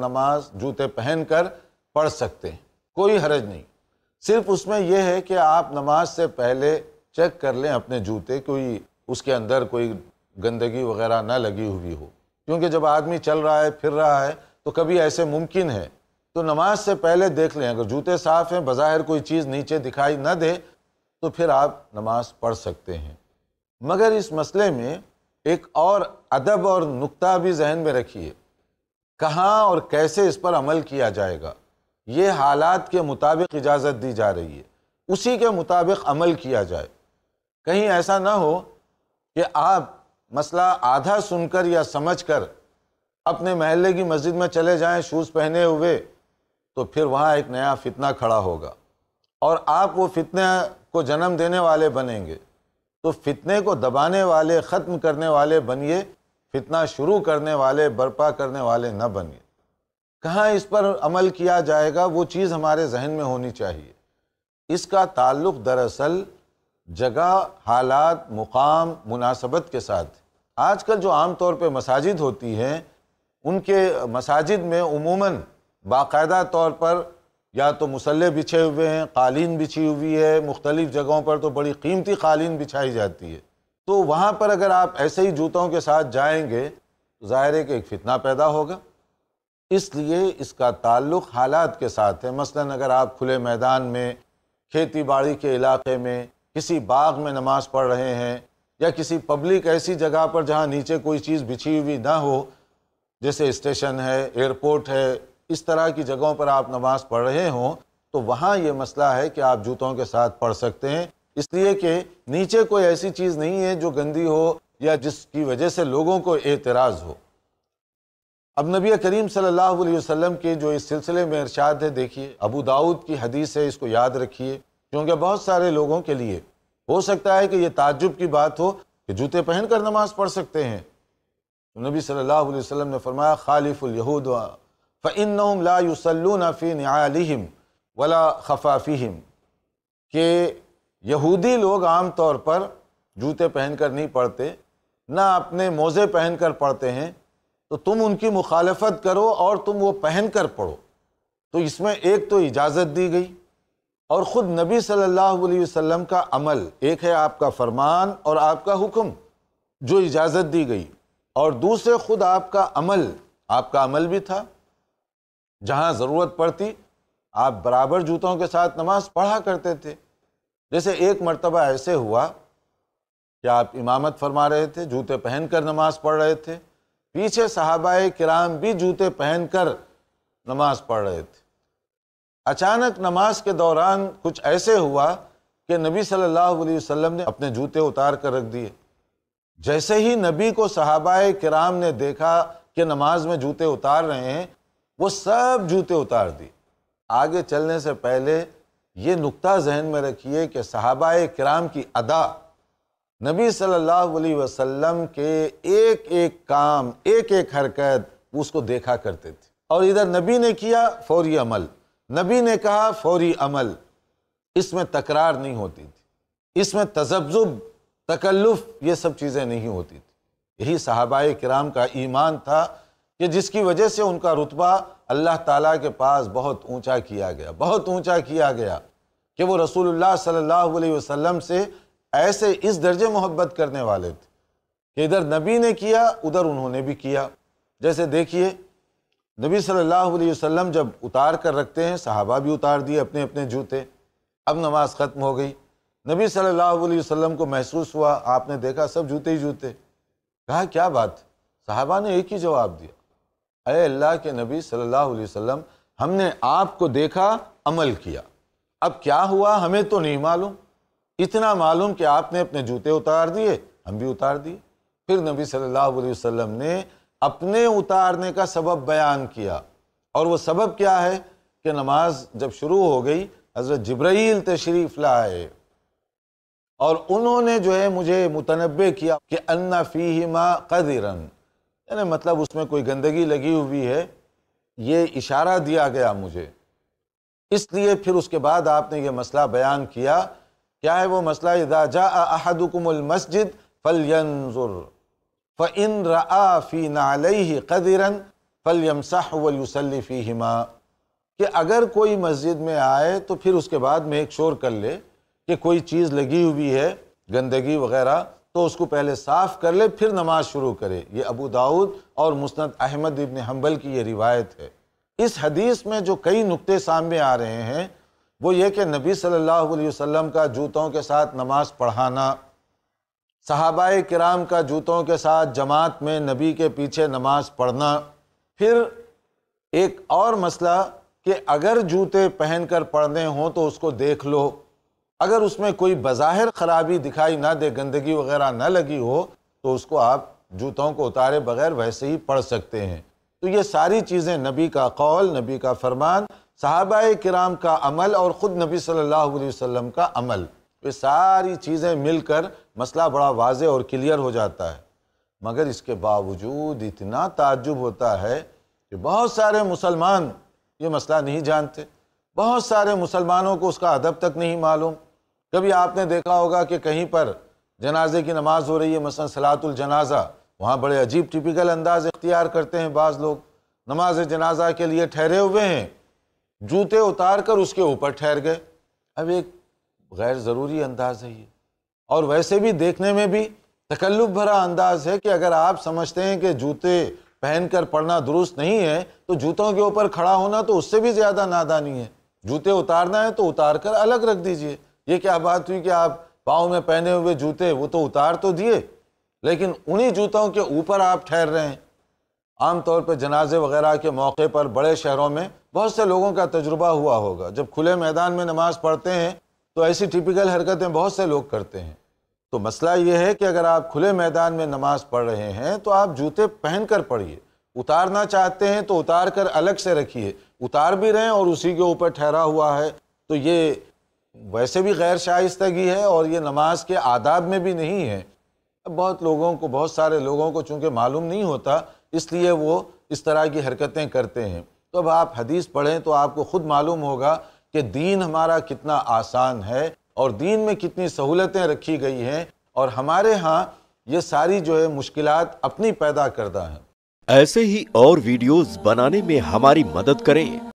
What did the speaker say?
नमाज जूते पहन कर पढ़ सकते हैं कोई हरज नहीं सिर्फ उसमें यह है कि आप नमाज से पहले चेक कर लें अपने जूते कोई उसके अंदर कोई गंदगी वगैरह ना लगी हुई हो क्योंकि जब आदमी चल रहा है फिर रहा है तो कभी ऐसे मुमकिन है तो नमाज से पहले देख लें अगर जूते साफ़ हैं बाहर कोई चीज़ नीचे दिखाई ना दे तो फिर आप नमाज पढ़ सकते हैं मगर इस मसले में एक और अदब और नुक्ता भी जहन में रखिए कहाँ और कैसे इस पर अमल किया जाएगा ये हालात के मुताबिक इजाज़त दी जा रही है उसी के मुताबिक अमल किया जाए कहीं ऐसा ना हो कि आप मसला आधा सुनकर या समझकर अपने महल्ले की मस्जिद में चले जाएं शूज़ पहने हुए तो फिर वहाँ एक नया फितना खड़ा होगा और आप वो फितने को जन्म देने वाले बनेंगे तो फितने को दबाने वाले ख़त्म करने वाले बनिए फितना शुरू करने वाले बर्पा करने वाले न बने कहाँ इस पर अमल किया जाएगा वो चीज़ हमारे जहन में होनी चाहिए इसका ताल्लुक़ दरअसल जगह हालात मुकाम मुनासबत के साथ आजकल जो आम तौर पे मसाजिद होती हैं उनके मसाजिद में उमूमन बाकायदा तौर पर या तो मुसल्ले बिछे हुए हैं कालीन बिछी हुई है मुख्तलिफ़ जगहों पर तो बड़ी कीमती कालीन बिछाई जाती है तो वहाँ पर अगर आप ऐसे ही जूतों के साथ जाएंगे तो ज़ाहिर है कि एक फितना पैदा होगा इसलिए इसका ताल्लुक़ हालात के साथ है मसलन अगर आप खुले मैदान में खेती बाड़ी के इलाके में किसी बाग में नमाज़ पढ़ रहे हैं या किसी पब्लिक ऐसी जगह पर जहाँ नीचे कोई चीज़ बिछी हुई ना हो जैसे स्टेशन है एयरपोर्ट है इस तरह की जगहों पर आप नमाज़ पढ़ रहे हों तो वहाँ ये मसला है कि आप जूतों के साथ पढ़ सकते हैं इसलिए कि नीचे कोई ऐसी चीज़ नहीं है जो गंदी हो या जिसकी वजह से लोगों को एतराज़ हो अब नबी करीम सल्लल्लाहु अलैहि वसल्लम के जो इस सिलसिले में इरशाद है देखिए अबू दाऊद की हदीस है इसको याद रखिए क्योंकि बहुत सारे लोगों के लिए हो सकता है कि ये ताज्जुब की बात हो कि जूते पहन कर नमाज पढ़ सकते हैं तो नबी सल्लल्लाहु अलैहि वसल्लम ने फरमाया खालिफुलयहूद फ़िन ला युसलून फ़ी नम वला खफाफ़ीम के यहूदी लोग आम तौर पर जूते पहनकर नहीं पढ़ते ना अपने मोज़े पहनकर पढ़ते हैं तो तुम उनकी मुखालफत करो और तुम वो पहन कर पढ़ो तो इसमें एक तो इजाज़त दी गई और ख़ुद नबी सल्लल्लाहु अलैहि वसल्लम का अमल एक है आपका फरमान और आपका हुक्म जो इजाज़त दी गई और दूसरे ख़ुद आपका अमल आपका अमल भी था जहाँ ज़रूरत पड़ती आप बराबर जूतों के साथ नमाज़ पढ़ा करते थे जैसे एक मरतबा ऐसे हुआ कि आप इमामत फरमा रहे थे जूते पहनकर नमाज पढ़ रहे थे पीछे साहबा किराम भी जूते पहनकर नमाज पढ़ रहे थे अचानक नमाज के दौरान कुछ ऐसे हुआ कि नबी सल्लल्लाहु अलैहि वसल्लम ने अपने जूते उतार कर रख दिए जैसे ही नबी को साहबा किराम ने देखा कि नमाज में जूते उतार रहे हैं वो सब जूते उतार दिए आगे चलने से पहले ये नुक्ता जहन में रखिए कि सहाबा कराम की अदा नबी सल्लल्लाहु अलैहि वसल्लम के एक एक काम एक एक हरकत उसको देखा करते थे और इधर नबी ने किया फौरी अमल नबी ने कहा फौरी अमल इसमें तकरार नहीं होती थी इसमें तजब्जुब तकल्लुफ़ ये सब चीज़ें नहीं होती थी यही सहाबा कराम का ईमान था कि जिसकी वजह से उनका रुतबा अल्लाह ताला के पास बहुत ऊंचा किया गया बहुत ऊंचा किया गया कि वो रसूलुल्लाह सल्लल्लाहु अलैहि वसल्लम से ऐसे इस दर्जे मोहब्बत करने वाले थे कि इधर नबी ने किया उधर उन्होंने भी किया जैसे देखिए नबी सल्लल्लाहु अलैहि वसल्लम जब उतार कर रखते हैं सहाबा भी उतार दिए अपने अपने जूते अब नमाज ख़त्म हो गई नबी सल्लल्लाहु अलैहि वसल्लम को महसूस हुआ आपने देखा सब जूते ही जूते कहा क्या बात साहबा ने एक ही जवाब दिया अरे अल्लाह के नबी सल्लल्लाहु अलैहि वसल्लम हमने आपको देखा अमल किया अब क्या हुआ हमें तो नहीं मालूम इतना मालूम कि आपने अपने जूते उतार दिए हम भी उतार दिए फिर नबी सल्लल्लाहु अलैहि वसल्लम ने अपने उतारने का सबब बयान किया और वो सबब क्या है कि नमाज जब शुरू हो गई हज़रत जब्राइल तशरीफ़ लाए और उन्होंने जो है मुझे मुतनबे किया कि अन्ना फ़ी मा कदरन यानी मतलब उसमें कोई गंदगी लगी हुई है ये इशारा दिया गया मुझे इसलिए फिर उसके बाद आपने ये मसला बयान किया क्या है वो मसला इदाजा मस्जिद फल फ़िन रफ़ी नालही कदरन फलियम साहवलसली हिमा कि अगर कोई मस्जिद में आए तो फिर उसके बाद में एक शोर कर ले कि कोई चीज़ लगी हुई है गंदगी वगैरह तो उसको पहले साफ़ कर ले फिर नमाज शुरू करे ये अबू दाऊद और मुस्नद अहमद इबन हम्बल की ये रिवायत है इस हदीस में जो कई नुक्ते सामने आ रहे हैं वो ये कि नबी सल्लल्लाहु अलैहि वसल्लम का जूतों के साथ नमाज पढ़ाना सहाबा कराम का जूतों के साथ जमात में नबी के पीछे नमाज पढ़ना फिर एक और मसला कि अगर जूते पहनकर पढ़ने हों तो उसको देख लो अगर उसमें कोई बज़ाहिर खराबी दिखाई ना दे गंदगी वगैरह ना लगी हो तो उसको आप जूतों को उतारे बगैर वैसे ही पढ़ सकते हैं तो ये सारी चीज़ें नबी का कौल नबी का फरमान साहबा कराम का अमल और ख़ुद नबी सल्लल्लाहु अलैहि वसल्लम का अमल ये सारी चीज़ें मिलकर मसला बड़ा वाज और क्लियर हो जाता है मगर इसके बावजूद इतना ताजुब होता है कि बहुत सारे मुसलमान ये मसला नहीं जानते बहुत सारे मुसलमानों को उसका अदब तक नहीं मालूम कभी आपने देखा होगा कि कहीं पर जनाजे की नमाज हो रही है मसलन सलातुल जनाजा वहाँ बड़े अजीब टिपिकल अंदाज इख्तियार करते हैं बाज़ लोग नमाज जनाजा के लिए ठहरे हुए हैं जूते उतार कर उसके ऊपर ठहर गए अब एक गैर ज़रूरी अंदाज है ये और वैसे भी देखने में भी तकल्लुफ भरा अंदाज है कि अगर आप समझते हैं कि जूते पहन कर पढ़ना दुरुस्त नहीं है तो जूतों के ऊपर खड़ा होना तो उससे भी ज़्यादा नादानी है जूते उतारना है तो उतार कर अलग रख दीजिए ये क्या बात हुई कि आप पाँव में पहने हुए जूते वो तो उतार तो दिए लेकिन उन्हीं जूतों के ऊपर आप ठहर रहे हैं आमतौर पर जनाजे वगैरह के मौके पर बड़े शहरों में बहुत से लोगों का तजुर्बा हुआ होगा जब खुले मैदान में नमाज़ पढ़ते हैं तो ऐसी टिपिकल हरकतें बहुत से लोग करते हैं तो मसला ये है कि अगर आप खुले मैदान में नमाज़ पढ़ रहे हैं तो आप जूते पहन कर पढ़िए उतारना चाहते हैं तो उतार कर अलग से रखिए उतार भी रहे हैं और उसी के ऊपर ठहरा हुआ है तो ये वैसे भी गैर शाइस्तगी है और ये नमाज के आदाब में भी नहीं है बहुत लोगों को बहुत सारे लोगों को चूँकि मालूम नहीं होता इसलिए वो इस तरह की हरकतें करते हैं तो अब आप हदीस पढ़ें तो आपको ख़ुद मालूम होगा कि दीन हमारा कितना आसान है और दीन में कितनी सहूलतें रखी गई हैं और हमारे यहाँ ये सारी जो है मुश्किल अपनी पैदा करता है ऐसे ही और वीडियोस बनाने में हमारी मदद करें